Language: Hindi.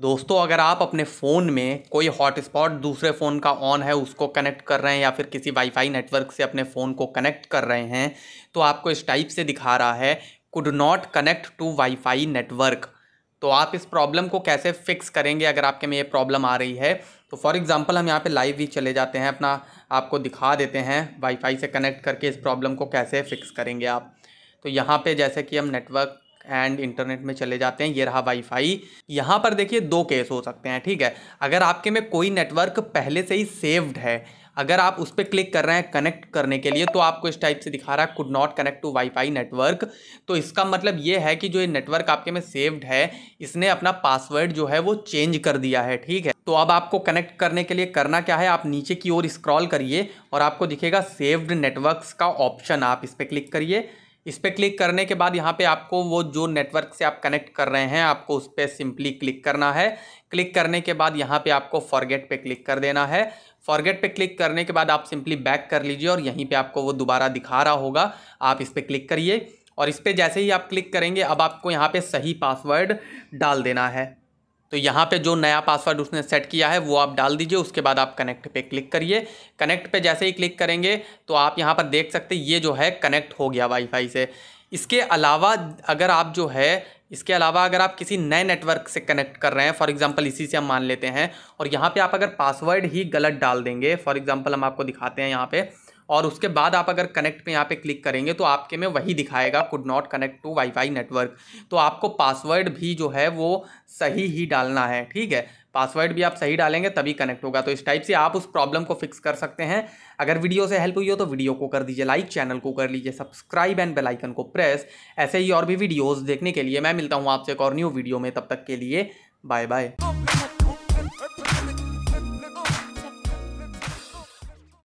दोस्तों अगर आप अपने फ़ोन में कोई हॉटस्पॉट दूसरे फ़ोन का ऑन है उसको कनेक्ट कर रहे हैं या फिर किसी वाईफाई नेटवर्क से अपने फ़ोन को कनेक्ट कर रहे हैं तो आपको इस टाइप से दिखा रहा है could not connect to wifi network तो आप इस प्रॉब्लम को कैसे फिक्स करेंगे अगर आपके में ये प्रॉब्लम आ रही है तो फॉर एग्ज़ाम्पल हम यहाँ पर लाइव भी चले जाते हैं अपना आपको दिखा देते हैं वाईफाई से कनेक्ट करके इस प्रॉब्लम को कैसे फिक्स करेंगे आप तो यहाँ पर जैसे कि हम नेटवर्क एंड इंटरनेट में चले जाते हैं ये रहा वाईफाई यहाँ पर देखिए दो केस हो सकते हैं ठीक है अगर आपके में कोई नेटवर्क पहले से ही सेव्ड है अगर आप उस पर क्लिक कर रहे हैं कनेक्ट करने के लिए तो आपको इस टाइप से दिखा रहा है could not connect to wifi network तो इसका मतलब ये है कि जो ये नेटवर्क आपके में सेव्ड है इसने अपना पासवर्ड जो है वो चेंज कर दिया है ठीक है तो अब आपको कनेक्ट करने के लिए करना क्या है आप नीचे की ओर स्क्रॉल करिए और आपको दिखेगा सेव्ड नेटवर्क का ऑप्शन आप इस पर क्लिक करिए इस पर क्लिक करने के बाद यहाँ पे आपको वो जो नेटवर्क से आप कनेक्ट कर रहे हैं आपको उस पर सिंपली क्लिक करना है क्लिक करने के बाद यहाँ पे आपको फॉरगेट पे क्लिक कर देना है फॉरगेट पे क्लिक करने के बाद आप सिंपली बैक कर लीजिए और यहीं पे आपको वो दोबारा दिखा रहा होगा आप इस पर क्लिक करिए और इस पर जैसे ही आप क्लिक करेंगे अब आपको यहाँ पर सही पासवर्ड डाल देना है तो यहाँ पे जो नया पासवर्ड उसने सेट किया है वो आप डाल दीजिए उसके बाद आप कनेक्ट पे क्लिक करिए कनेक्ट पे जैसे ही क्लिक करेंगे तो आप यहाँ पर देख सकते ये जो है कनेक्ट हो गया वाईफाई से इसके अलावा अगर आप जो है इसके अलावा अगर आप किसी नए नेटवर्क से कनेक्ट कर रहे हैं फॉर एग्जांपल इसी से हम मान लेते हैं और यहाँ पे आप अगर पासवर्ड ही गलत डाल देंगे फॉर एग्जांपल हम आपको दिखाते हैं यहाँ पे और उसके बाद आप अगर कनेक्ट पे यहाँ पे क्लिक करेंगे तो आपके में वही दिखाएगा could not connect to wifi network तो आपको पासवर्ड भी जो है वो सही ही डालना है ठीक है पासवर्ड भी आप सही डालेंगे तभी कनेक्ट होगा तो इस टाइप से आप उस प्रॉब्लम को फिक्स कर सकते हैं अगर वीडियो से हेल्प हुई हो तो वीडियो को कर दीजिए लाइक चैनल को कर लीजिए सब्सक्राइब एंड बेलाइकन को प्रेस ऐसे ही और भी वीडियोज़ देखने के लिए मैं मिलता हूँ आपसे एक और न्यू वीडियो में तब तक के लिए बाय बाय